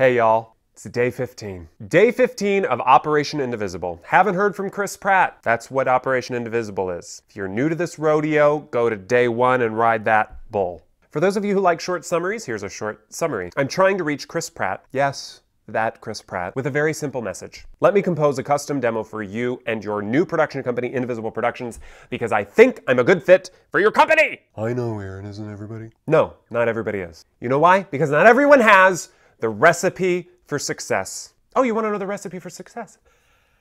Hey y'all, it's day 15. Day 15 of Operation Indivisible. Haven't heard from Chris Pratt. That's what Operation Indivisible is. If you're new to this rodeo, go to day one and ride that bull. For those of you who like short summaries, here's a short summary. I'm trying to reach Chris Pratt. Yes, that Chris Pratt with a very simple message. Let me compose a custom demo for you and your new production company, Indivisible Productions, because I think I'm a good fit for your company. I know, Aaron, isn't everybody? No, not everybody is. You know why? Because not everyone has the recipe for success. Oh, you want to know the recipe for success?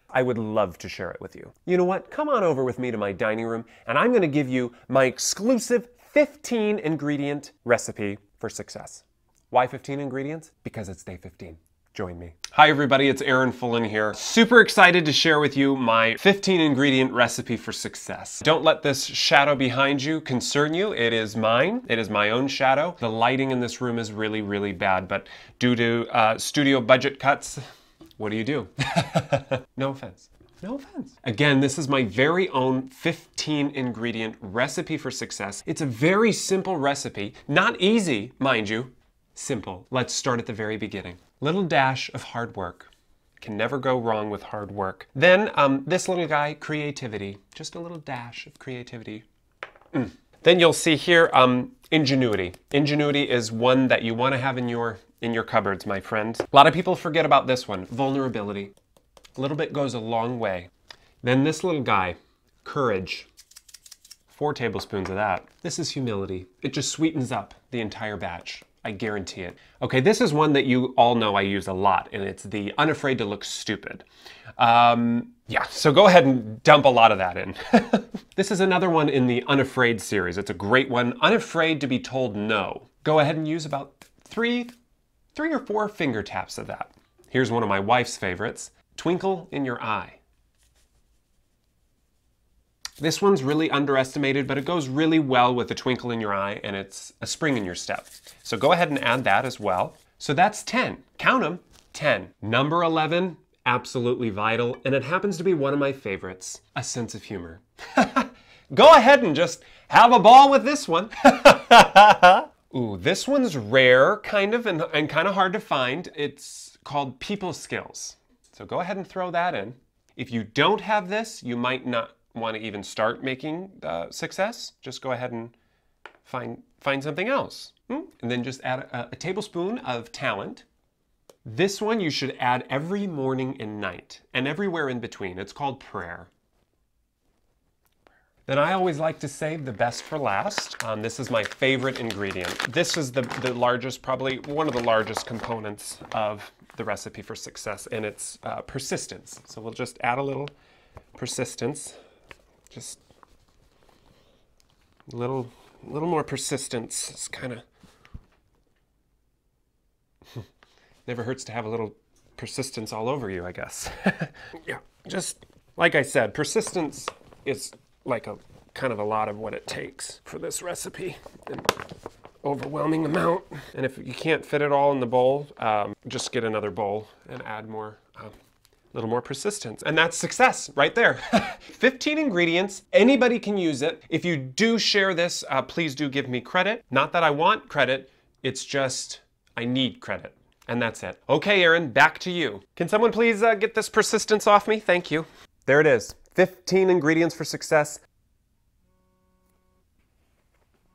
I would love to share it with you. You know what? Come on over with me to my dining room, and I'm going to give you my exclusive 15 ingredient recipe for success. Why 15 ingredients? Because it's day 15 join me. Hi everybody, it's Aaron Fullen here. Super excited to share with you my 15 ingredient recipe for success. Don't let this shadow behind you concern you. It is mine, it is my own shadow. The lighting in this room is really, really bad, but due to uh, studio budget cuts, what do you do? no offense. No offense. Again, this is my very own 15 ingredient recipe for success. It's a very simple recipe, not easy, mind you, simple. Let's start at the very beginning. Little dash of hard work. Can never go wrong with hard work. Then um, this little guy, creativity. Just a little dash of creativity. Mm. Then you'll see here, um, ingenuity. Ingenuity is one that you want to have in your in your cupboards, my friend. A lot of people forget about this one, vulnerability. A little bit goes a long way. Then this little guy, courage four tablespoons of that. This is humility. It just sweetens up the entire batch. I guarantee it. Okay, this is one that you all know I use a lot, and it's the unafraid to look stupid. Um, yeah, so go ahead and dump a lot of that in. this is another one in the unafraid series. It's a great one, unafraid to be told no. Go ahead and use about three, three or four finger taps of that. Here's one of my wife's favorites, twinkle in your eye. This one's really underestimated, but it goes really well with a twinkle in your eye and it's a spring in your step. So go ahead and add that as well. So that's 10. Count them, 10. Number 11, absolutely vital, and it happens to be one of my favorites, a sense of humor. go ahead and just have a ball with this one. Ooh, this one's rare, kind of, and, and kind of hard to find. It's called people skills. So go ahead and throw that in. If you don't have this, you might not want to even start making uh, success, just go ahead and find, find something else. Hmm? And then just add a, a tablespoon of talent. This one you should add every morning and night and everywhere in between. It's called prayer. Then I always like to save the best for last. Um, this is my favorite ingredient. This is the, the largest, probably one of the largest components of the recipe for success, and it's uh, persistence. So we'll just add a little persistence just a little, a little more persistence. It's kind of never hurts to have a little persistence all over you, I guess. yeah, just like I said, persistence is like a kind of a lot of what it takes for this recipe. and overwhelming amount. And if you can't fit it all in the bowl, um, just get another bowl and add more. Um, a little more persistence. And that's success right there. 15 ingredients, anybody can use it. If you do share this, uh, please do give me credit. Not that I want credit, it's just I need credit. And that's it. Okay, Aaron, back to you. Can someone please uh, get this persistence off me? Thank you. There it is. 15 ingredients for success.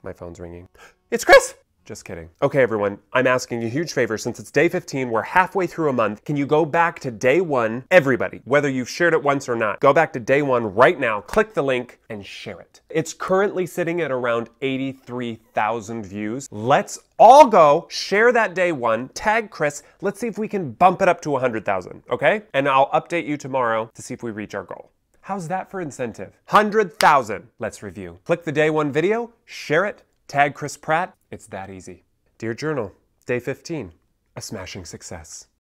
My phone's ringing. It's Chris! Just kidding. Okay, everyone, I'm asking a huge favor. Since it's day 15, we're halfway through a month. Can you go back to day one? Everybody, whether you've shared it once or not, go back to day one right now, click the link, and share it. It's currently sitting at around 83,000 views. Let's all go, share that day one, tag Chris. Let's see if we can bump it up to 100,000, okay? And I'll update you tomorrow to see if we reach our goal. How's that for incentive? 100,000. Let's review. Click the day one video, share it, Tag Chris Pratt. It's that easy. Dear Journal, day 15, a smashing success.